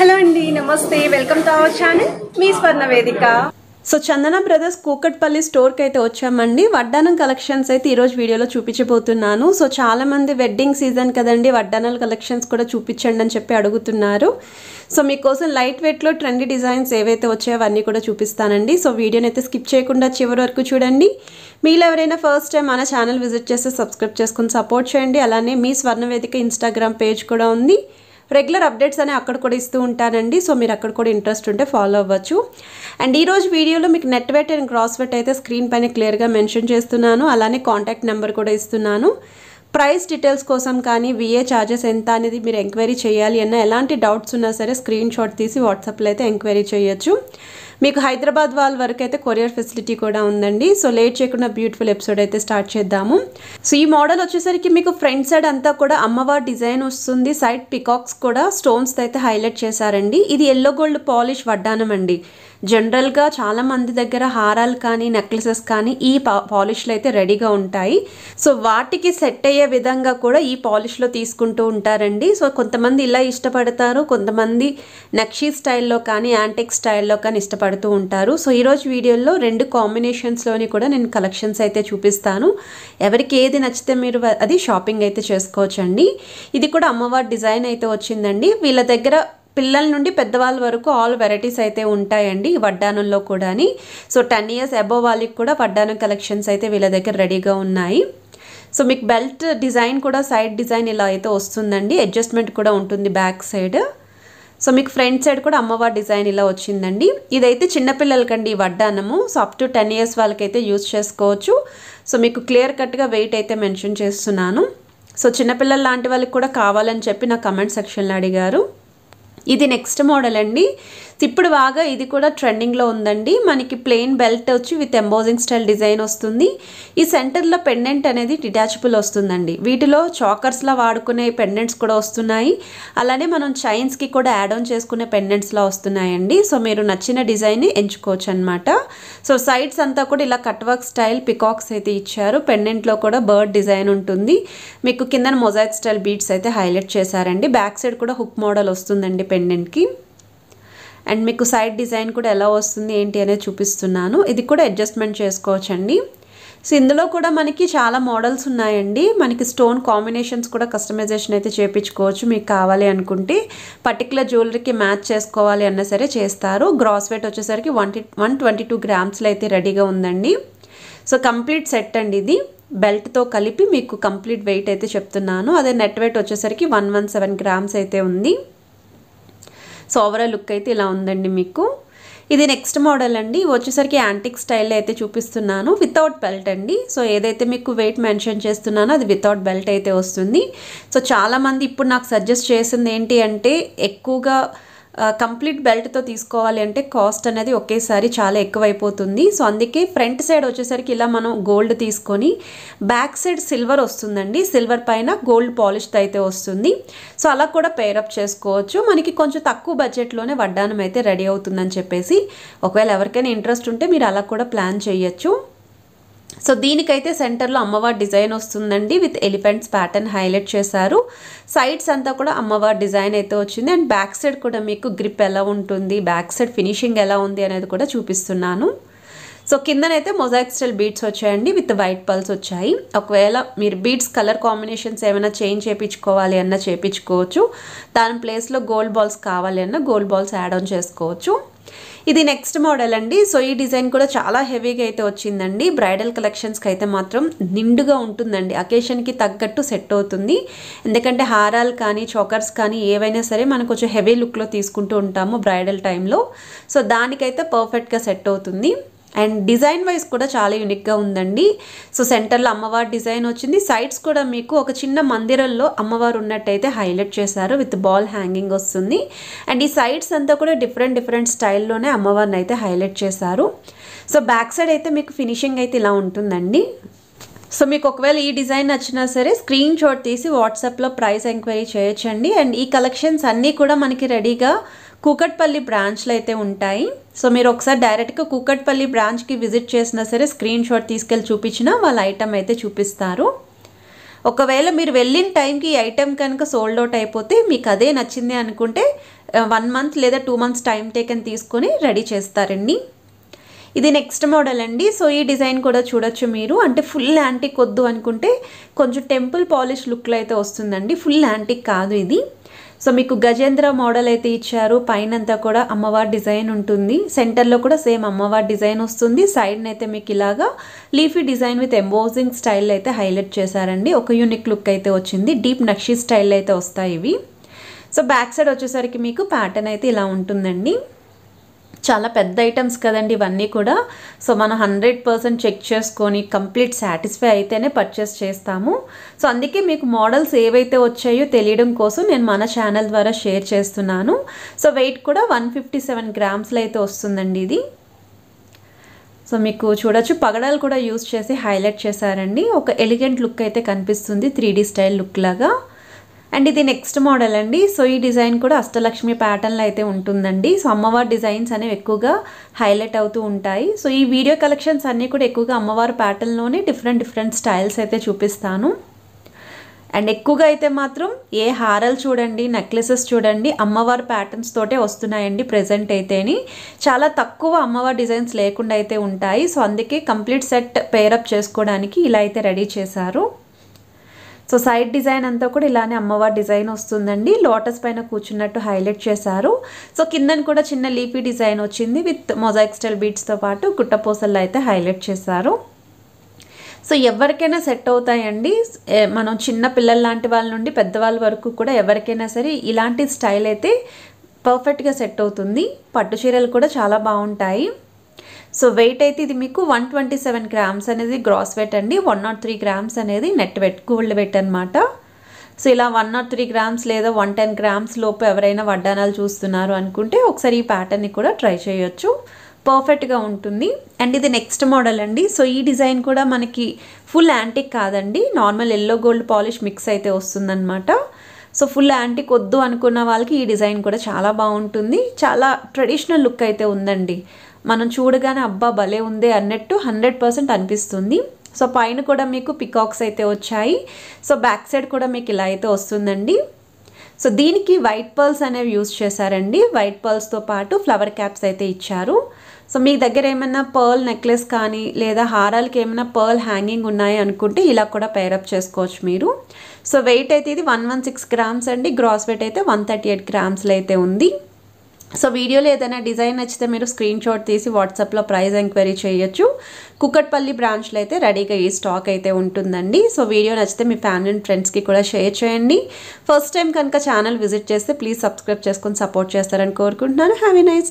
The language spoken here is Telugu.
హలో అండి నమస్తే వెల్కమ్ టు అవర్ ఛానల్ మీ స్వర్ణ వేదిక సో చందన బ్రదర్స్ కూకట్పల్లి స్టోర్కి అయితే వచ్చామండి వడ్డానం కలెక్షన్స్ అయితే ఈరోజు వీడియోలో చూపించబోతున్నాను సో చాలామంది వెడ్డింగ్ సీజన్ కదండి వడ్డానాల కలెక్షన్స్ కూడా చూపించండి అని చెప్పి అడుగుతున్నారు సో మీకోసం లైట్ వెయిట్లో ట్రెండీ డిజైన్స్ ఏవైతే వచ్చాయో అవన్నీ కూడా చూపిస్తానండి సో వీడియోని అయితే స్కిప్ చేయకుండా చివరి వరకు చూడండి మీలో ఎవరైనా ఫస్ట్ టైం మన ఛానల్ విజిట్ చేస్తే సబ్స్క్రైబ్ చేసుకుని సపోర్ట్ చేయండి అలానే మీ స్వర్ణవేదిక ఇన్స్టాగ్రామ్ పేజ్ కూడా ఉంది రెగ్యులర్ అప్డేట్స్ అనే అక్కడ కూడా ఇస్తూ ఉంటానండి సో మీరు అక్కడ కూడా ఇంట్రెస్ట్ ఉంటే ఫాలో అవ్వచ్చు అండ్ ఈరోజు వీడియోలో మీకు net weight and gross weight అయితే స్క్రీన్ పైన క్లియర్గా మెన్షన్ చేస్తున్నాను అలానే కాంటాక్ట్ నెంబర్ కూడా ఇస్తున్నాను ప్రైస్ డీటెయిల్స్ కోసం కానీ విఏ ఛార్జెస్ ఎంత అనేది మీరు ఎంక్వైరీ చేయాలి అన్న ఎలాంటి డౌట్స్ ఉన్నా సరే స్క్రీన్ షాట్ తీసి వాట్సాప్లో అయితే ఎంక్వైరీ చేయొచ్చు మీకు హైదరాబాద్ వాళ్ళ వరకు అయితే కొరియర్ ఫెసిలిటీ కూడా ఉందండి సో లేట్ చేయకుండా బ్యూటిఫుల్ ఎపిసోడ్ అయితే స్టార్ట్ చేద్దాము సో ఈ మోడల్ వచ్చేసరికి మీకు ఫ్రంట్ సైడ్ అంతా కూడా అమ్మవారి డిజైన్ వస్తుంది సైడ్ పికాక్స్ కూడా స్టోన్స్ అయితే హైలైట్ చేశారండి ఇది ఎల్లో గోల్డ్ పాలిష్ వడ్డానం అండి జనరల్గా చాలామంది దగ్గర హారాలు కానీ నెక్లెసెస్ కానీ ఈ పా పాలిష్లు అయితే రెడీగా ఉంటాయి సో వాటికి సెట్ అయ్యే విధంగా కూడా ఈ పాలిష్లో తీసుకుంటూ ఉంటారండి సో కొంతమంది ఇలా ఇష్టపడతారు కొంతమంది నక్షీ స్టైల్లో కానీ యాంటిక్ స్టైల్లో కానీ ఇష్టపడుతూ ఉంటారు సో ఈరోజు వీడియోలో రెండు కాంబినేషన్స్లోని కూడా నేను కలెక్షన్స్ అయితే చూపిస్తాను ఎవరికి ఏది నచ్చితే మీరు అది షాపింగ్ అయితే చేసుకోవచ్చండి ఇది కూడా అమ్మవారి డిజైన్ అయితే వచ్చిందండి వీళ్ళ దగ్గర పిల్లల నుండి పెద్దవాళ్ళ వరకు ఆల్ వెరైటీస్ అయితే ఉంటాయండి వడ్డానంలో కూడాని సో టెన్ ఇయర్స్ అబోవ్ వాళ్ళకి కూడా వడ్డానం కలెక్షన్స్ అయితే వీళ్ళ దగ్గర రెడీగా ఉన్నాయి సో మీకు బెల్ట్ డిజైన్ కూడా సైడ్ డిజైన్ ఇలా అయితే వస్తుందండి అడ్జస్ట్మెంట్ కూడా ఉంటుంది బ్యాక్ సైడ్ సో మీకు ఫ్రంట్ సైడ్ కూడా అమ్మవారి డిజైన్ ఇలా వచ్చిందండి ఇదైతే చిన్నపిల్లలకండి వడ్డానము so up to ten years వాళ్ళకైతే యూజ్ చేసుకోవచ్చు సో మీకు క్లియర్ కట్గా వెయిట్ అయితే మెన్షన్ చేస్తున్నాను సో చిన్నపిల్లలు లాంటి వాళ్ళకి కూడా కావాలని చెప్పి నా కమెంట్ సెక్షన్లో అడిగారు ఇది నెక్స్ట్ మోడల్ అండి ఇప్పుడు బాగా ఇది కూడా ట్రెండింగ్లో ఉందండి మనకి ప్లెయిన్ బెల్ట్ వచ్చి విత్ ఎంబోజింగ్ స్టైల్ డిజైన్ వస్తుంది ఈ సెంటర్లో పెండెంట్ అనేది డిటాచబుల్ వస్తుందండి వీటిలో చాకర్స్లో వాడుకునే పెండెంట్స్ కూడా వస్తున్నాయి అలానే మనం చైన్స్కి కూడా యాడ్ ఆన్ చేసుకునే పెండెంట్స్లా వస్తున్నాయండి సో మీరు నచ్చిన డిజైన్ని ఎంచుకోవచ్చు అనమాట సో సైడ్స్ అంతా కూడా ఇలా కట్ వర్క్ స్టైల్ పికాక్స్ అయితే ఇచ్చారు పెండెంట్లో కూడా బర్డ్ డిజైన్ ఉంటుంది మీకు కింద మొజాక్ స్టైల్ బీట్స్ అయితే హైలైట్ చేశారండి బ్యాక్ సైడ్ కూడా హుక్ మోడల్ వస్తుందండి పెండెంట్కి అండ్ మీకు సైడ్ డిజైన్ కూడా ఎలా వస్తుంది ఏంటి అనేది చూపిస్తున్నాను ఇది కూడా అడ్జస్ట్మెంట్ చేసుకోవచ్చండి సో ఇందులో కూడా మనకి చాలా మోడల్స్ ఉన్నాయండి మనకి స్టోన్ కాంబినేషన్స్ కూడా కస్టమైజేషన్ అయితే చేయించుకోవచ్చు మీకు కావాలి అనుకుంటే పర్టికులర్ జ్యువెలరీకి మ్యాచ్ చేసుకోవాలి అన్నా సరే చేస్తారు గ్రాస్ వెయిట్ వచ్చేసరికి వన్ వన్ ట్వంటీ టూ గ్రామ్స్లో అయితే రెడీగా ఉందండి సో కంప్లీట్ సెట్ అండి ఇది బెల్ట్తో కలిపి మీకు కంప్లీట్ వెయిట్ అయితే చెప్తున్నాను అదే నెట్ వెయిట్ వచ్చేసరికి వన్ వన్ సెవెన్ గ్రామ్స్ అయితే ఉంది సో ఓవరాల్ లుక్ అయితే ఇలా ఉందండి మీకు ఇది నెక్స్ట్ మోడల్ అండి వచ్చేసరికి యాంటిక్ స్టైల్లో అయితే చూపిస్తున్నాను వితౌట్ బెల్ట్ అండి సో ఏదైతే మీకు వెయిట్ మెన్షన్ చేస్తున్నానో అది వితౌట్ బెల్ట్ అయితే వస్తుంది సో చాలామంది ఇప్పుడు నాకు సజెస్ట్ చేసింది ఏంటి అంటే ఎక్కువగా కంప్లీట్ బెల్ట్తో తీసుకోవాలి అంటే కాస్ట్ అనేది ఒకేసారి చాలా ఎక్కువైపోతుంది సో అందుకే ఫ్రంట్ సైడ్ వచ్చేసరికి ఇలా మనం గోల్డ్ తీసుకొని బ్యాక్ సైడ్ సిల్వర్ వస్తుందండి సిల్వర్ పైన గోల్డ్ పాలిష్డ్ అయితే వస్తుంది సో అలా కూడా పేరప్ చేసుకోవచ్చు మనకి కొంచెం తక్కువ బడ్జెట్లోనే వడ్డానం అయితే రెడీ అవుతుందని చెప్పేసి ఒకవేళ ఎవరికైనా ఇంట్రెస్ట్ ఉంటే మీరు అలా కూడా ప్లాన్ చేయొచ్చు సో దీనికైతే సెంటర్లో అమ్మవారి డిజైన్ వస్తుందండి విత్ ఎలిఫెంట్స్ ప్యాటర్న్ హైలైట్ చేశారు సైడ్స్ అంతా కూడా అమ్మవారి డిజైన్ అయితే వచ్చింది అండ్ బ్యాక్ సైడ్ కూడా మీకు గ్రిప్ ఎలా ఉంటుంది బ్యాక్ సైడ్ ఫినిషింగ్ ఎలా ఉంది అనేది కూడా చూపిస్తున్నాను సో కిందనైతే మొజాయిక్ స్టైల్ బీట్స్ వచ్చాయండి విత్ వైట్ పల్స్ వచ్చాయి ఒకవేళ మీరు బీట్స్ కలర్ కాంబినేషన్స్ ఏమైనా చేంజ్ చేయించుకోవాలి అన్నా చేయించుకోవచ్చు దాని ప్లేస్లో గోల్డ్ బాల్స్ కావాలి అన్నా గోల్డ్ బాల్స్ యాడ్ ఆన్ చేసుకోవచ్చు ఇది నెక్స్ట్ మోడల్ అండి సో ఈ డిజైన్ కూడా చాలా హెవీగా అయితే వచ్చిందండి బ్రైడల్ కలెక్షన్స్కి అయితే మాత్రం నిండుగా ఉంటుందండి అకేషన్కి తగ్గట్టు సెట్ అవుతుంది ఎందుకంటే హారాలు కానీ చోకర్స్ కానీ ఏవైనా సరే మనం కొంచెం హెవీ లుక్లో తీసుకుంటూ ఉంటాము బ్రైడల్ టైంలో సో దానికైతే పర్ఫెక్ట్గా సెట్ అవుతుంది అండ్ డిజైన్ వైజ్ కూడా చాలా యూనిక్గా ఉందండి సో సెంటర్లో అమ్మవారి డిజైన్ వచ్చింది సైడ్స్ కూడా మీకు ఒక చిన్న మందిరంలో అమ్మవారు ఉన్నట్టయితే హైలైట్ చేశారు విత్ బాల్ హ్యాంగింగ్ వస్తుంది అండ్ ఈ సైడ్స్ అంతా కూడా డిఫరెంట్ డిఫరెంట్ స్టైల్లోనే అమ్మవారిని అయితే హైలైట్ చేశారు సో బ్యాక్ సైడ్ అయితే మీకు ఫినిషింగ్ అయితే ఇలా ఉంటుందండి సో మీకు ఒకవేళ ఈ డిజైన్ నచ్చినా సరే స్క్రీన్ షాట్ తీసి వాట్సాప్లో ప్రైస్ ఎంక్వైరీ చేయొచ్చండి అండ్ ఈ కలెక్షన్స్ అన్నీ కూడా మనకి రెడీగా కూకట్పల్లి బ్రాంచ్లు అయితే ఉంటాయి సో మీరు ఒకసారి డైరెక్ట్గా కూకట్పల్లి బ్రాంచ్కి విజిట్ చేసినా సరే స్క్రీన్ షాట్ తీసుకెళ్ళి చూపించినా వాళ్ళ ఐటమ్ అయితే చూపిస్తారు ఒకవేళ మీరు వెళ్ళిన టైంకి ఈ ఐటెం కనుక సోల్డ్ అవుట్ అయిపోతే మీకు అదే నచ్చింది అనుకుంటే వన్ మంత్ లేదా టూ మంత్స్ టైం టేకన్ తీసుకొని రెడీ చేస్తారండి ఇది నెక్స్ట్ మోడల్ అండి సో ఈ డిజైన్ కూడా చూడొచ్చు మీరు అంటే ఫుల్ యాంటిక్ వద్దు అనుకుంటే కొంచెం టెంపుల్ పాలిష్ లుక్లో అయితే వస్తుందండి ఫుల్ యాంటిక్ కాదు ఇది సో మీకు గజేంద్ర మోడల్ అయితే ఇచ్చారు పైన కూడా అమ్మవారి డిజైన్ ఉంటుంది సెంటర్లో కూడా సేమ్ అమ్మవారి డిజైన్ వస్తుంది సైడ్ అయితే మీకు ఇలాగా leafy design with embossing style అయితే హైలైట్ చేశారండి ఒక యూనిక్ లుక్ అయితే వచ్చింది డీప్ నక్షి స్టైల్ అయితే వస్తాయి ఇవి సో బ్యాక్ సైడ్ వచ్చేసరికి మీకు ప్యాటర్న్ అయితే ఇలా ఉంటుందండి చాలా పెద్ద ఐటమ్స్ కదండి ఇవన్నీ కూడా సో మనం హండ్రెడ్ పర్సెంట్ చెక్ చేసుకొని కంప్లీట్ సాటిస్ఫై అయితేనే పర్చేస్ చేస్తాము సో అందుకే మీకు మోడల్స్ ఏవైతే వచ్చాయో తెలియడం కోసం నేను మన ఛానల్ ద్వారా షేర్ చేస్తున్నాను సో వెయిట్ కూడా వన్ ఫిఫ్టీ సెవెన్ గ్రామ్స్లో అయితే వస్తుందండి ఇది సో మీకు చూడొచ్చు పగడాలు కూడా యూస్ చేసి హైలైట్ చేశారండి ఒక ఎలిగెంట్ లుక్ అయితే కనిపిస్తుంది త్రీ స్టైల్ లుక్ లాగా అండ్ ఇది నెక్స్ట్ మోడల్ అండి సో ఈ డిజైన్ కూడా అష్టలక్ష్మి ప్యాటర్న్లో అయితే ఉంటుందండి సో అమ్మవారి డిజైన్స్ అనేవి ఎక్కువగా హైలైట్ అవుతూ ఉంటాయి సో ఈ వీడియో కలెక్షన్స్ అన్నీ కూడా ఎక్కువగా అమ్మవారి ప్యాటర్న్లోనే డిఫరెంట్ డిఫరెంట్ స్టైల్స్ అయితే చూపిస్తాను అండ్ ఎక్కువగా అయితే మాత్రం ఏ హారాలు చూడండి నెక్లెసెస్ చూడండి అమ్మవారి ప్యాటర్న్స్ తోటే వస్తున్నాయండి ప్రజెంట్ అయితేని చాలా తక్కువ అమ్మవారి డిజైన్స్ లేకుండా అయితే ఉంటాయి సో అందుకే కంప్లీట్ సెట్ పేరప్ చేసుకోవడానికి ఇలా అయితే రెడీ చేశారు సో సైడ్ డిజైన్ అంతా కూడా ఇలానే అమ్మవారి డిజైన్ వస్తుందండి లోటస్ పైన కూర్చున్నట్టు హైలైట్ చేశారు సో కిందన కూడా చిన్న లీపీ డిజైన్ వచ్చింది విత్ మొజాయిక్ స్టైల్ బీట్స్తో పాటు గుట్టపూసల్లో అయితే హైలైట్ చేశారు సో ఎవరికైనా సెట్ అవుతాయండి మనం చిన్న పిల్లల లాంటి వాళ్ళ నుండి పెద్దవాళ్ళ వరకు కూడా ఎవరికైనా సరే ఇలాంటి స్టైల్ అయితే పర్ఫెక్ట్గా సెట్ అవుతుంది పట్టు చీరలు కూడా చాలా బాగుంటాయి సో వెయిట్ అయితే ఇది మీకు వన్ ట్వంటీ సెవెన్ గ్రామ్స్ అనేది గ్రాస్ వెయిట్ అండి వన్ నాట్ త్రీ గ్రామ్స్ అనేది నెట్ వెట్ గోల్డ్ వెయిట్ అనమాట సో ఇలా వన్ నాట్ త్రీ గ్రామ్స్ లేదా వన్ టెన్ గ్రామ్స్ లోపు ఎవరైనా వడ్డానాలు చూస్తున్నారు అనుకుంటే ఒకసారి ఈ ప్యాటర్న్ని కూడా ట్రై చేయొచ్చు పర్ఫెక్ట్గా ఉంటుంది అండ్ ఇది నెక్స్ట్ మోడల్ అండి సో ఈ డిజైన్ కూడా మనకి ఫుల్ యాంటిక్ కాదండి normal yellow gold polish mix అయితే వస్తుందన్నమాట సో ఫుల్ యాంటిక్ వద్దు అనుకున్న వాళ్ళకి ఈ డిజైన్ కూడా చాలా బాగుంటుంది చాలా ట్రెడిషనల్ లుక్ అయితే ఉందండి మనం చూడగానే అబ్బా భలే ఉందే అన్నట్టు హండ్రెడ్ పర్సెంట్ అనిపిస్తుంది సో పైన కూడా మీకు పికాక్స్ అయితే వచ్చాయి సో బ్యాక్ సైడ్ కూడా మీకు ఇలా అయితే వస్తుందండి సో దీనికి వైట్ పర్ల్స్ అనేవి యూస్ చేశారండి వైట్ పర్ల్స్తో పాటు ఫ్లవర్ క్యాప్స్ అయితే ఇచ్చారు సో మీ దగ్గర ఏమైనా పర్ల్ నెక్లెస్ కానీ లేదా హారాలకి ఏమైనా పర్ల్ హ్యాంగింగ్ ఉన్నాయి అనుకుంటే ఇలా కూడా పేరప్ చేసుకోవచ్చు మీరు సో వెయిట్ అయితే ఇది వన్ వన్ సిక్స్ గ్రామ్స్ అండి గ్రాస్ వెయిట్ అయితే వన్ థర్టీ ఎయిట్ గ్రామ్స్లో అయితే ఉంది సో వీడియోలో ఏదైనా డిజైన్ నచ్చితే మీరు స్క్రీన్ షాట్ తీసి వాట్సాప్లో ప్రైస్ ఎంక్వైరీ చేయొచ్చు కుక్కట్పల్లి బ్రాంచ్లో అయితే రెడీగా ఈ స్టాక్ అయితే ఉంటుందండి సో వీడియో నచ్చితే మీ ఫ్యామిలీ అండ్ ఫ్రెండ్స్కి కూడా షేర్ చేయండి ఫస్ట్ టైం కనుక ఛానల్ విజిట్ చేస్తే ప్లీజ్ సబ్స్క్రైబ్ చేసుకొని సపోర్ట్ చేస్తారని కోరుకుంటున్నాను హ్యావీ నైస్